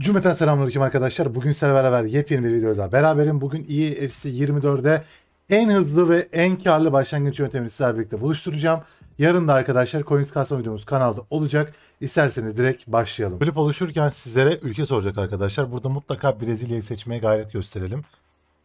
Cümleten selamünaleyküm arkadaşlar. Bugün sizlerle beraber yepyeni bir videoda beraberim. Bugün EFC 24'de en hızlı ve en karlı başlangıç yöntemini sizlerle birlikte buluşturacağım. Yarın da arkadaşlar coins kasma videomuz kanalda olacak. İsterseniz direkt başlayalım. Klip oluşurken sizlere ülke soracak arkadaşlar. Burada mutlaka Brezilya'yı seçmeye gayret gösterelim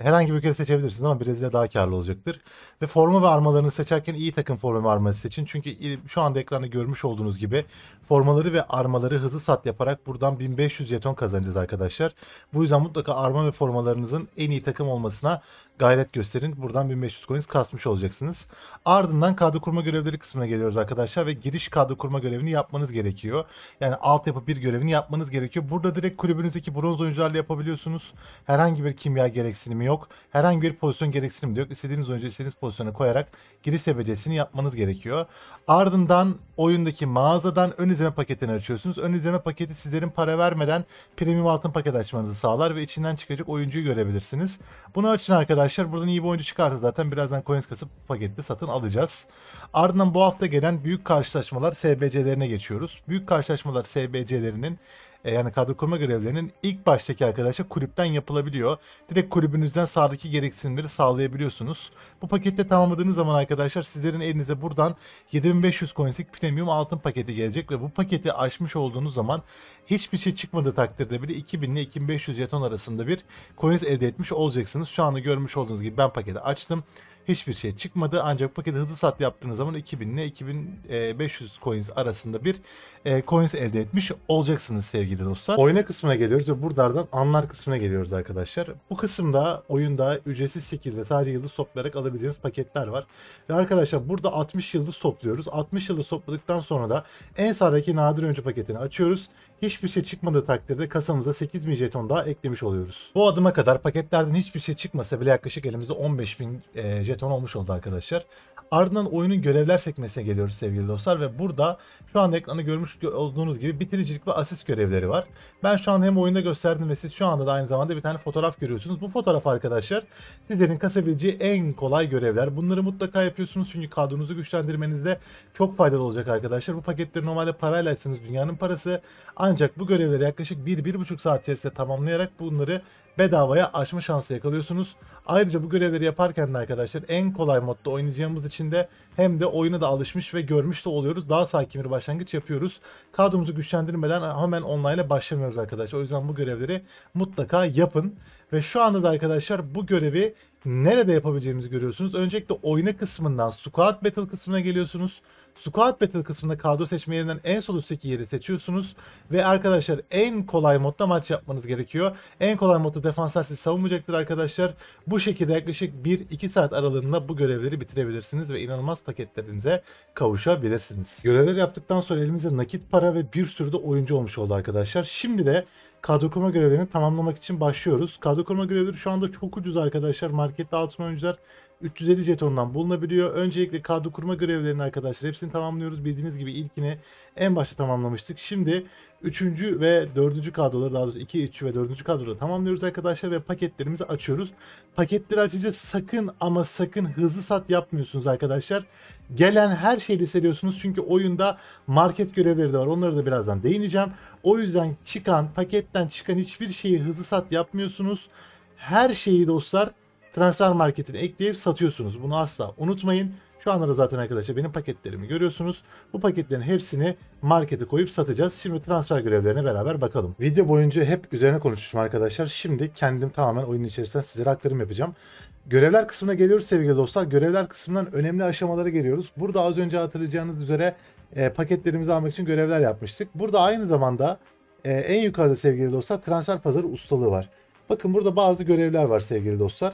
herhangi bir ülkeyi seçebilirsiniz ama Brezilya daha karlı olacaktır. Ve forma ve armalarını seçerken iyi takım forma ve arması seçin. Çünkü şu anda ekranda görmüş olduğunuz gibi formaları ve armaları hızlı sat yaparak buradan 1500 jeton kazanacağız arkadaşlar. Bu yüzden mutlaka arma ve formalarınızın en iyi takım olmasına gayret gösterin. Buradan 1500 coins kasmış olacaksınız. Ardından kadro kurma görevleri kısmına geliyoruz arkadaşlar ve giriş kadro kurma görevini yapmanız gerekiyor. Yani altyapı bir görevini yapmanız gerekiyor. Burada direkt kulübünüzdeki bronz oyuncularla yapabiliyorsunuz. Herhangi bir kimya gereksinimi yok. Herhangi bir pozisyon gereksinimi de yok. İstediğiniz oyuncu istediğiniz pozisyona koyarak giriş sebecesini yapmanız gerekiyor. Ardından oyundaki mağazadan ön izleme paketini açıyorsunuz. Ön izleme paketi sizlerin para vermeden premium altın paket açmanızı sağlar ve içinden çıkacak oyuncuyu görebilirsiniz. Bunu açın arkadaşlar arkadaşlar. Buradan iyi bir oyuncu çıkarsa zaten birazdan coins kasıp pakette satın alacağız. Ardından bu hafta gelen büyük karşılaşmalar SBC'lerine geçiyoruz. Büyük karşılaşmalar SBC'lerinin e, yani kadro kurma görevlerinin ilk baştaki arkadaşlar kulüpten yapılabiliyor. Direkt kulübünüzden sağdaki gereksinimleri sağlayabiliyorsunuz. Bu pakette tamamladığınız zaman arkadaşlar sizlerin elinize buradan 7500 coinslik premium altın paketi gelecek ve bu paketi açmış olduğunuz zaman hiçbir şey çıkmadı takdirde bile 2000 ile 2500 jeton arasında bir coins elde etmiş olacaksınız. Şu anda görmüş olduğunuz gibi ben paketi açtım hiçbir şey çıkmadı. Ancak paketi hızlı sat yaptığınız zaman 2000 ile 2500 e, coins arasında bir e, coins elde etmiş olacaksınız sevgili dostlar. Oyuna kısmına geliyoruz ve buradan anlar kısmına geliyoruz arkadaşlar. Bu kısımda oyunda ücretsiz şekilde sadece yıldız toplayarak alabileceğiniz paketler var. Ve arkadaşlar burada 60 yıldız topluyoruz. 60 yıldız topladıktan sonra da en sağdaki nadir önce paketini açıyoruz hiçbir şey çıkmadığı takdirde kasamıza 8 bin jeton daha eklemiş oluyoruz. Bu adıma kadar paketlerden hiçbir şey çıkmasa bile yaklaşık elimizde 15 bin e, jeton olmuş oldu arkadaşlar. Ardından oyunun görevler sekmesine geliyoruz sevgili dostlar ve burada şu anda ekranda görmüş olduğunuz gibi bitiricilik ve asist görevleri var. Ben şu an hem oyunda gösterdim ve siz şu anda da aynı zamanda bir tane fotoğraf görüyorsunuz. Bu fotoğraf arkadaşlar sizlerin kasabileceği en kolay görevler. Bunları mutlaka yapıyorsunuz çünkü kadronuzu güçlendirmenizde çok faydalı olacak arkadaşlar. Bu paketleri normalde parayla açsınız dünyanın parası. Ancak bu görevleri yaklaşık 1-1,5 saat içerisinde tamamlayarak bunları bedavaya açma şansı yakalıyorsunuz. Ayrıca bu görevleri yaparken de arkadaşlar en kolay modda oynayacağımız için de hem de oyuna da alışmış ve görmüş de oluyoruz. Daha sakin bir başlangıç yapıyoruz. Kadromuzu güçlendirmeden hemen online'a başlamıyoruz arkadaşlar. O yüzden bu görevleri mutlaka yapın. Ve şu anda da arkadaşlar bu görevi nerede yapabileceğimizi görüyorsunuz. Öncelikle oyna kısmından Squad Battle kısmına geliyorsunuz. Squad Battle kısmında kadro seçme yerinden en sol üstteki yeri seçiyorsunuz. Ve arkadaşlar en kolay modda maç yapmanız gerekiyor. En kolay modda defanslar sizi savunmayacaktır arkadaşlar. Bu şekilde yaklaşık 1-2 saat aralığında bu görevleri bitirebilirsiniz ve inanılmaz paketlerinize kavuşabilirsiniz. Görevleri yaptıktan sonra elimizde nakit para ve bir sürü de oyuncu olmuş oldu arkadaşlar. Şimdi de kadro kurma görevlerini tamamlamak için başlıyoruz. Kadro kurma görevleri şu anda çok ucuz arkadaşlar. Markette altın oyuncular 350 jetondan bulunabiliyor. Öncelikle kadro kurma görevlerini arkadaşlar hepsini tamamlıyoruz. Bildiğiniz gibi ilkini en başta tamamlamıştık. Şimdi 3. ve 4. kadroları daha doğrusu 2, 3 ve 4. kadroları tamamlıyoruz arkadaşlar ve paketlerimizi açıyoruz. Paketleri açacağız. Sakın ama sakın hızlı sat yapmıyorsunuz arkadaşlar. Gelen her şeyi listeliyorsunuz çünkü oyunda market görevleri de var. Onları da birazdan değineceğim. O yüzden çıkan paketten çıkan hiçbir şeyi hızlı sat yapmıyorsunuz. Her şeyi dostlar transfer marketini ekleyip satıyorsunuz. Bunu asla unutmayın. Şu anda da zaten arkadaşlar benim paketlerimi görüyorsunuz. Bu paketlerin hepsini markete koyup satacağız. Şimdi transfer görevlerine beraber bakalım. Video boyunca hep üzerine konuşmuştum arkadaşlar. Şimdi kendim tamamen oyunun içerisinden sizlere aktarım yapacağım. Görevler kısmına geliyoruz sevgili dostlar. Görevler kısmından önemli aşamalara geliyoruz. Burada az önce hatırlayacağınız üzere e, paketlerimizi almak için görevler yapmıştık. Burada aynı zamanda e, en yukarıda sevgili dostlar transfer pazarı ustalığı var. Bakın burada bazı görevler var sevgili dostlar.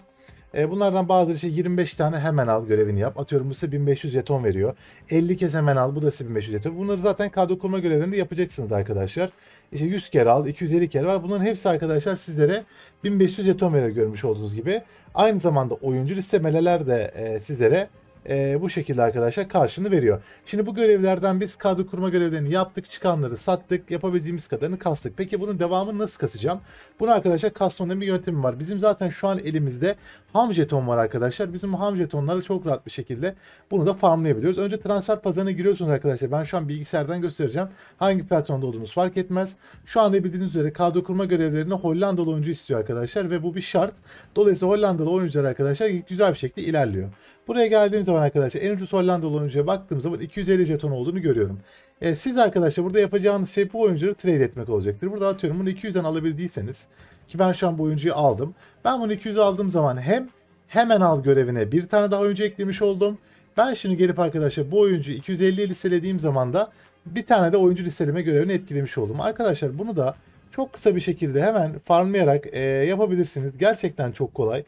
E, bunlardan bazıları işte 25 tane hemen al görevini yap. Atıyorum bu size 1500 jeton veriyor. 50 kez hemen al bu da size 1500 jeton. Bunları zaten kadro kurma görevlerinde yapacaksınız arkadaşlar. İşte 100 kere al, 250 kere var. Bunların hepsi arkadaşlar sizlere 1500 jeton veriyor görmüş olduğunuz gibi. Aynı zamanda oyuncu listemeler de e, sizlere e, bu şekilde arkadaşlar karşını veriyor. Şimdi bu görevlerden biz kadro kurma görevlerini yaptık, çıkanları sattık, yapabildiğimiz kadarını kastık. Peki bunun devamını nasıl kasacağım? Bunu arkadaşlar kasmanın bir yöntemi var. Bizim zaten şu an elimizde ham jeton var arkadaşlar. Bizim ham jetonları çok rahat bir şekilde bunu da farmlayabiliyoruz. Önce transfer pazarına giriyorsunuz arkadaşlar. Ben şu an bilgisayardan göstereceğim. Hangi platformda olduğunuz fark etmez. Şu anda bildiğiniz üzere kadro kurma görevlerini Hollandalı oyuncu istiyor arkadaşlar ve bu bir şart. Dolayısıyla Hollandalı oyuncular arkadaşlar güzel bir şekilde ilerliyor. Buraya geldiğim zaman arkadaşlar en ucuz Hollandalı oyuncuya baktığım zaman 250 jeton olduğunu görüyorum. E, siz arkadaşlar burada yapacağınız şey bu oyuncuları trade etmek olacaktır. Burada atıyorum bunu 200'den alabildiyseniz ki ben şu an bu oyuncuyu aldım. Ben bunu 200 aldığım zaman hem hemen al görevine bir tane daha oyuncu eklemiş oldum. Ben şimdi gelip arkadaşlar bu oyuncuyu 250'ye listelediğim zaman da bir tane de oyuncu listeleme görevini etkilemiş oldum. Arkadaşlar bunu da çok kısa bir şekilde hemen farmlayarak e, yapabilirsiniz. Gerçekten çok kolay.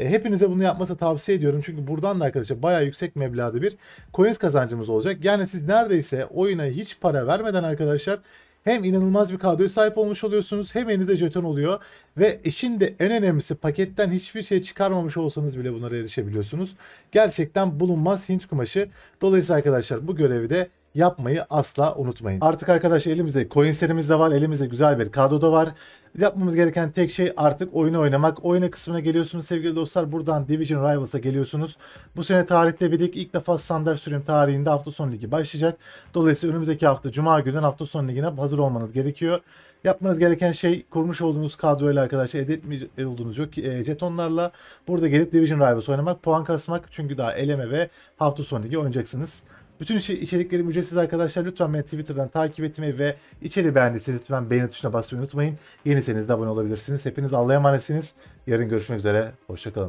E, hepinize bunu yapması tavsiye ediyorum. Çünkü buradan da arkadaşlar bayağı yüksek meblağda bir coins kazancımız olacak. Yani siz neredeyse oyuna hiç para vermeden arkadaşlar hem inanılmaz bir kadroya sahip olmuş oluyorsunuz hem elinizde jeton oluyor ve işin de en önemlisi paketten hiçbir şey çıkarmamış olsanız bile bunlara erişebiliyorsunuz. Gerçekten bulunmaz Hint kumaşı. Dolayısıyla arkadaşlar bu görevi de yapmayı asla unutmayın. Artık arkadaş elimizde coinslerimiz de var. Elimizde güzel bir kadro da var. Yapmamız gereken tek şey artık oyunu oynamak. Oyuna kısmına geliyorsunuz sevgili dostlar. Buradan Division Rivals'a geliyorsunuz. Bu sene tarihte birlik ilk defa standart sürüm tarihinde hafta sonu ligi başlayacak. Dolayısıyla önümüzdeki hafta Cuma günden hafta sonu ligine hazır olmanız gerekiyor. Yapmanız gereken şey kurmuş olduğunuz kadroyla arkadaşlar elde etmiş olduğunuz e, jetonlarla burada gelip Division Rivals oynamak, puan kasmak. Çünkü daha eleme ve hafta sonu ligi oynayacaksınız. Bütün içeriklerim ücretsiz arkadaşlar. Lütfen beni Twitter'dan takip etmeyi ve içeri beğendiyseniz lütfen beğeni tuşuna basmayı unutmayın. Yeniseniz de abone olabilirsiniz. Hepiniz Allah'a emanetsiniz. Yarın görüşmek üzere. Hoşçakalın.